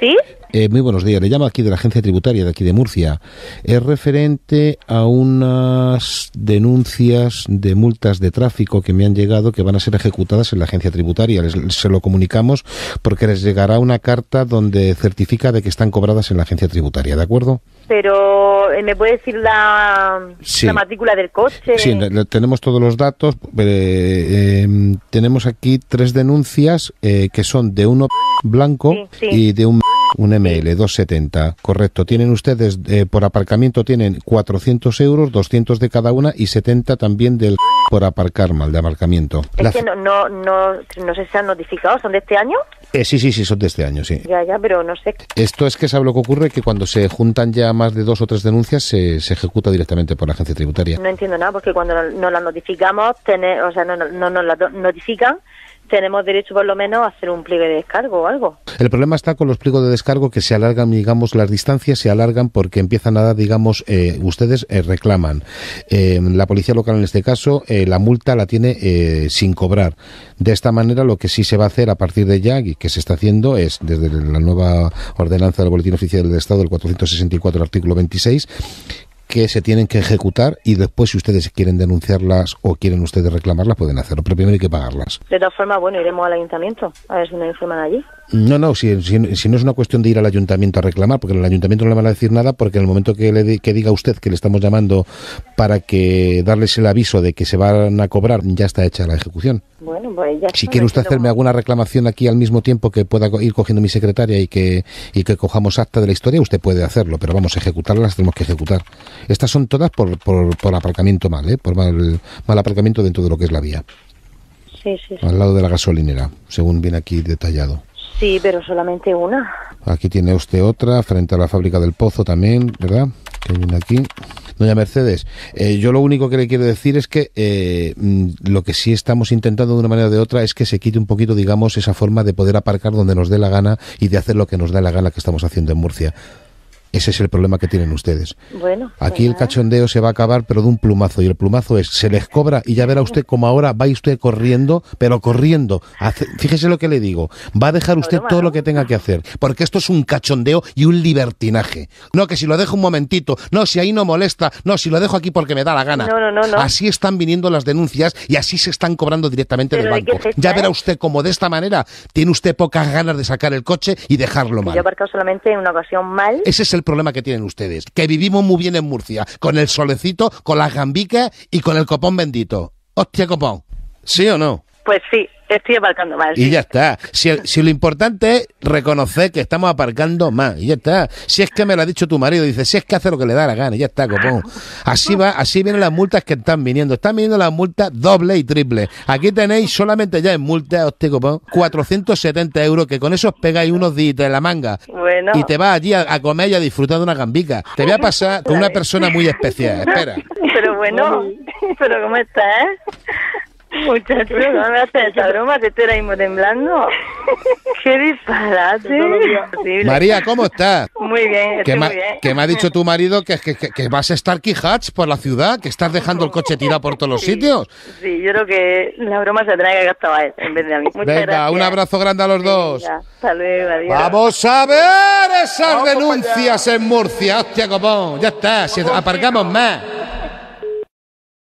¿Sí? Eh, muy buenos días. Le llamo aquí de la Agencia Tributaria de aquí de Murcia. Es referente a unas denuncias de multas de tráfico que me han llegado que van a ser ejecutadas en la Agencia Tributaria. se lo comunicamos porque les llegará una carta donde certifica de que están cobradas en la Agencia Tributaria, ¿de acuerdo? Pero, eh, ¿me puede decir la, matrícula del coche? Sí, tenemos todos los datos. Eh, em, tenemos aquí tres denuncias que son de uno blanco y de un un ML270, eh, correcto. Tienen ustedes eh, por aparcamiento tienen 400 euros, 200 de cada una y 70 también del por aparcar mal de aparcamiento. Es que no, no, no, no se han notificado, ¿son de este año? Eh, sí, sí, sí, son de este año, sí. Ya, ya, pero no sé. Esto es que sabe lo que ocurre, que cuando se juntan ya más de dos o tres denuncias, se, se ejecuta directamente por la agencia tributaria. No entiendo nada, porque cuando no la notificamos, o sea, no, no, nos la notifican, tenemos derecho por lo menos a hacer un pliego de descargo o algo. El problema está con los pliegos de descargo que se alargan, digamos, las distancias se alargan porque empiezan a dar, digamos, eh, ustedes eh, reclaman. Eh, la policía local en este caso la multa la tiene sin cobrar. De esta manera lo que sí se va a hacer a partir de ya y que se está haciendo es desde la nueva ordenanza del Boletín Oficial del Estado el 464, el artículo 26, que se tienen que ejecutar y después si ustedes quieren denunciarlas o quieren ustedes reclamarlas pueden hacerlo, pero primero hay que pagarlas. De todas formas, bueno, iremos al ayuntamiento a ver si nos informan allí. No, no, si, no es una cuestión de ir al ayuntamiento a reclamar, porque el ayuntamiento no le van a decir nada, porque en el momento que, le que diga usted que le estamos llamando para que darles el aviso de que se van a cobrar, ya está hecha la ejecución. Bueno, pues si quiere usted hacerme alguna reclamación aquí al mismo tiempo que pueda ir cogiendo mi secretaria y que, y que cojamos acta de la historia, usted puede hacerlo, pero vamos, ejecutarlas tenemos que ejecutar. Estas son todas por, por, por aparcamiento mal, ¿eh? por mal, aparcamiento dentro de lo que es la vía. sí, sí. Al lado de la gasolinera, según viene aquí detallado. Sí, pero solamente una. Aquí tiene usted otra, frente a la fábrica del Pozo también, ¿verdad? aquí. Doña Mercedes, eh, yo lo único que le quiero decir es que eh, mm, lo que sí estamos intentando de una manera o de otra es que se quite un poquito, digamos, esa forma de poder aparcar donde nos dé la gana y de hacer lo que nos da la gana que estamos haciendo en Murcia. Ese es el problema que tienen ustedes. Bueno. Aquí el pues cachondeo se va a acabar, pero de un plumazo. Y el plumazo es, se les cobra y ya verá usted cómo ahora va usted corriendo, pero corriendo. fíjese lo que le digo. Va a dejar usted todo lo que tenga que hacer. Porque esto es un cachondeo y un libertinaje. No, que si lo dejo un momentito. No, si ahí no molesta. No, si lo dejo aquí porque me da la gana. No, no, no. Así están viniendo las denuncias y así se están cobrando directamente del banco. ya verá usted como de esta manera tiene usted pocas ganas de sacar el coche y dejarlo pues mal. Yo he solamente en una ocasión mal. Ese es el el problema que tienen ustedes, que vivimos muy bien en Murcia, con el solecito, con las gambicas y con el copón bendito. Hostia, copón. ¿Sí o no? Pues sí, Estoy aparcando mal. Y ya está. Si, lo importante es reconocer que estamos aparcando más, y ya está. Si es que me lo ha dicho tu marido, dice, si es que hace lo que le da la gana, y ya está, copón. Así va, así vienen las multas que están viniendo. Están viniendo las multas doble y triple. Aquí tenéis solamente ya en multas, hostia, copón, 470 euros, que con eso os pegáis unos días de la manga. Bueno. Y te vas allí a, comer y a disfrutar de una gambica. Te voy a pasar con una persona muy especial, espera. Pero bueno, pero ¿cómo estás? Muchachos, no me haces esa broma, que estoy ahora mismo temblando. ¡Qué disparate! María, ¿cómo estás? Muy bien, estoy muy bien. Que me ha dicho tu marido que, vas a estar quijats por la ciudad, que estás dejando el coche tirado por todos los sitios. Sí, yo creo que la broma se trae que gastado a él en vez de a mí. Venga, un abrazo grande a los dos. Vamos a ver esas denuncias en Murcia, hostia, copón. Ya está, apargamos más.